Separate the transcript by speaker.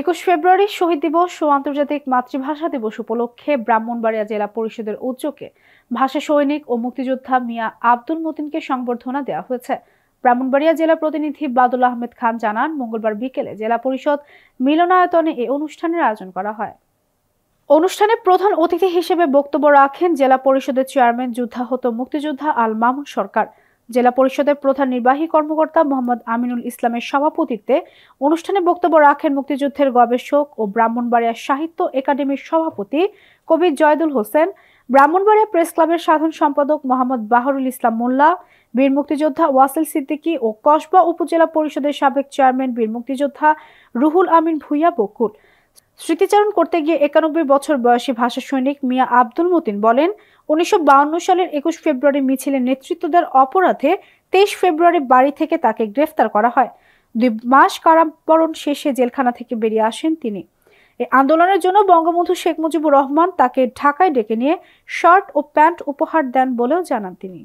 Speaker 1: একুশ ফেব্রুয়ারি শহীদ দিবস ও আন্তর্জাতিক মাতৃভাষা দিবস উপলক্ষে ব্রাহ্মণবাড়িয়া জেলা পরিষদের উদ্যোগে ভাষা সৈনিক ও মুক্তিযোদ্ধা মিয়া আব্দুল মতিনকে সংবর্ধনা দেওয়া হয়েছে ব্রাহ্মণবাড়িয়া জেলা প্রতিনিধি বাদুল আহমেদ খান জানান মঙ্গলবার বিকেলে জেলা পরিষদ মিলনায়তনে এ অনুষ্ঠানের আয়োজন করা হয় অনুষ্ঠানে প্রধান অতিথি হিসেবে বক্তব্য রাখেন জেলা পরিষদের চেয়ারম্যান যুদ্ধাহত মুক্তিযোদ্ধা আল মামুন সরকার জেলা পরিষদের প্রধান নির্বাহী কর্মকর্তা মোহাম্মদ আমিনুল ইসলামের সভাপতিত্বে অনুষ্ঠানে বক্তব্য রাখেন মুক্তিযুদ্ধের গবেষক ও ব্রাহ্মণবাড়িয়া সাহিত্য একাডেমির সভাপতি কবি জয়দুল হোসেন ব্রাহ্মণবাড়িয়া প্রেস ক্লাবের সাধারণ সম্পাদক মোহাম্মদ বাহরুল ইসলাম মোল্লা বীর মুক্তিযোদ্ধা ওয়াসিল সিদ্দিকী ও কসবা উপজেলা পরিষদের সাবেক চেয়ারম্যান বীর মুক্তিযোদ্ধা রুহুল আমিন ভুইয়া বকুল স্মৃতিচারণ করতে গিয়ে একানব্বই বছর বয়সী ভাষা সৈনিক মিয়া আব্দুল মতিন বলেন উনিশশো সালের একুশ ফেব্রুয়ারি মিছিলে নেতৃত্ব দেওয়ার অপরাধে তেইশ ফেব্রুয়ারি বাড়ি থেকে তাকে গ্রেফতার করা হয় দুই মাস কারাবরণ শেষে জেলখানা থেকে বেরিয়ে আসেন তিনি এই আন্দোলনের জন্য বঙ্গবন্ধু শেখ মুজিবুর রহমান তাকে ঢাকায় ডেকে নিয়ে শার্ট ও প্যান্ট উপহার দেন বলেও জানান তিনি